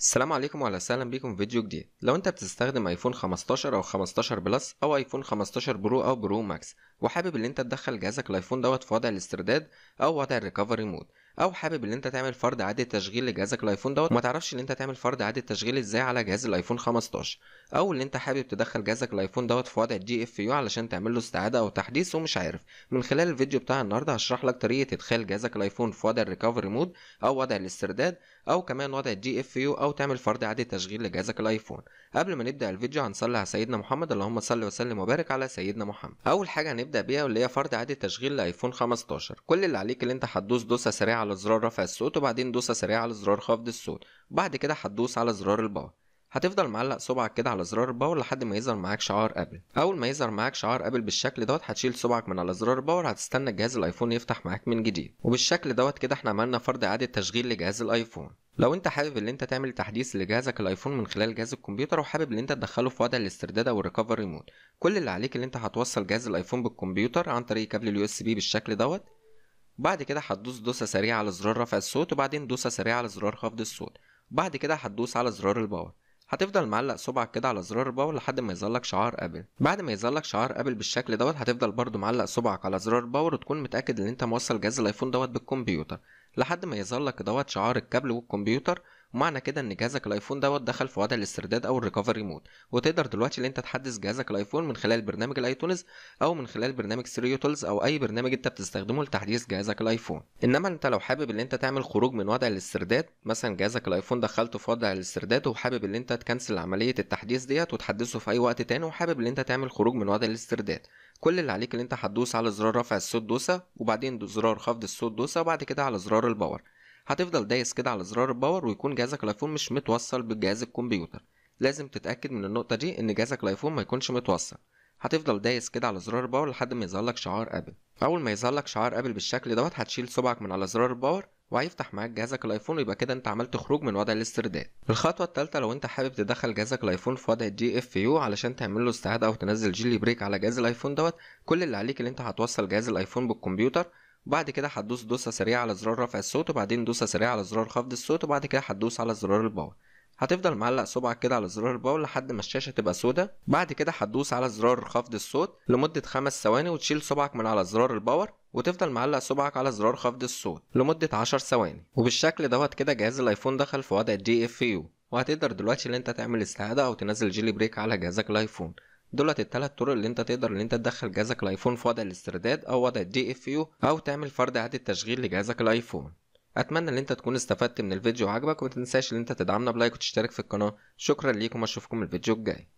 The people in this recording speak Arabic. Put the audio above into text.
السلام عليكم وعلى سهلا بيكم في فيديو جديد لو انت بتستخدم ايفون 15 او 15 بلس او ايفون 15 برو او برو ماكس وحابب ان انت تدخل جهازك الايفون دوت في وضع الاسترداد او وضع الريكفري مود او حابب ان انت تعمل فرض اعاده تشغيل لجهازك الايفون دوت وما تعرفش ان انت تعمل فرض اعاده تشغيل ازاي على جهاز الايفون 15 او ان انت حابب تدخل جهازك الايفون دوت في وضع الجي اف يو علشان تعمل له استعاده او تحديث ومش عارف من خلال الفيديو بتاع النهارده هشرح لك طريقه ادخال جهازك الايفون في وضع الريكفري مود او وضع الاسترداد او كمان وضع الجي اف يو او تعمل فرض اعاده تشغيل لجهازك الايفون قبل ما نبدا الفيديو هنصلي على سيدنا محمد اللهم صل وسلم وبارك على سيدنا محمد اول حاجه هنبدا بيها واللي هي فرض اعاده تشغيل لايفون 15 كل اللي عليك اللي انت هتدوس دوسه سريعه على زرار رفع الصوت وبعدين دوسه سريعه على زرار خفض الصوت بعد كده هتدوس على زرار الباور هتفضل معلق صبعك كده على زرار الباور لحد ما يظهر معاك شعار ابل اول ما يظهر معاك شعار ابل بالشكل دوت هتشيل صبعك من على زرار الباور هتستنى جهاز الايفون يفتح معاك من جديد وبالشكل دوت كده احنا عملنا فرض اعاده تشغيل لجهاز الايفون لو انت حابب ان انت تعمل تحديث لجهازك الايفون من خلال جهاز الكمبيوتر وحابب ان انت تدخله في وضع الاسترداد او الريكفري مود كل اللي عليك ان انت هتوصل جهاز الايفون بالكمبيوتر عن طريق كابل اليو اس بي بالشكل دوت بعد كده هتدوس دوسه سريعه على زرار رفع الصوت وبعدين دوسه سريعه على زرار خفض الصوت بعد كده هتدوس على زرار الباور هتفضل معلق صبعك كده على زرار باور لحد ما لك شعار ابل بعد ما لك شعار ابل بالشكل دوت هتفضل برضو معلق صبعك على زرار باور وتكون متاكد ان انت موصل جهاز الايفون دوت بالكمبيوتر لحد ما لك دوت شعار الكابل والكمبيوتر ومعنى كده ان جهازك الايفون دوت دخل في وضع الاسترداد او الريكفري مود وتقدر دلوقتي ان انت تحدث جهازك الايفون من خلال برنامج الايتونز او من خلال برنامج سيريو تولز او اي برنامج انت بتستخدمه لتحديث جهازك الايفون انما انت لو حابب ان انت تعمل خروج من وضع الاسترداد مثلا جهازك الايفون دخلته في وضع الاسترداد وحابب ان انت تكنسل عمليه التحديث ديت وتحدثه في اي وقت تاني وحابب ان انت تعمل خروج من وضع الاسترداد كل اللي عليك ان انت هتدوس على زرار رفع الصوت دوسه وبعدين زرار خفض الصوت دوسه وبعد كده على زرار الباور هتفضل دايس كده على زرار الباور ويكون جهازك الايفون مش متوصل بجهاز الكمبيوتر لازم تتاكد من النقطه دي ان جهازك الايفون ما يكونش متوصل هتفضل دايس كده على زرار الباور لحد ما يظهر لك شعار ابل اول ما يظهر لك شعار ابل بالشكل دوت هتشيل صبعك من على زرار الباور وهيفتح معاك جهازك الايفون ويبقى كده انت عملت خروج من وضع الاسترداد الخطوه الثالثه لو انت حابب تدخل جهازك الايفون في وضع الجي اف يو علشان تعمل له استعاده او تنزل جيلي بريك على جهاز الايفون دوت كل اللي عليك ان انت هتوصل جهاز الايفون بالكمبيوتر وبعد كده هتدوس دوسة سريعة على زرار رفع الصوت وبعدين دوسة سريعة على زرار خفض الصوت وبعد كده هتدوس على زرار الباور هتفضل معلق صبعك كده على زرار الباور لحد ما الشاشه تبقى سودة بعد كده هتدوس على زرار خفض الصوت لمده خمس ثواني وتشيل صبعك من على زرار الباور وتفضل معلق صبعك على زرار خفض الصوت لمده 10 ثواني وبالشكل دوت كده جهاز الايفون دخل في وضع دي اف يو وهتقدر دلوقتي ان انت تعمل استعاده او تنزل جيلي بريك على جهازك الايفون دولت التلات طرق اللي انت تقدر ان انت تدخل جهازك الايفون في وضع الاسترداد او وضع الدي اف يو او تعمل فرد اعاده تشغيل لجهازك الايفون اتمنى ان انت تكون استفدت من الفيديو وعجبك ومتنساش ان انت تدعمنا بلايك وتشترك في القناه شكرا ليكم واشوفكم الفيديو الجاي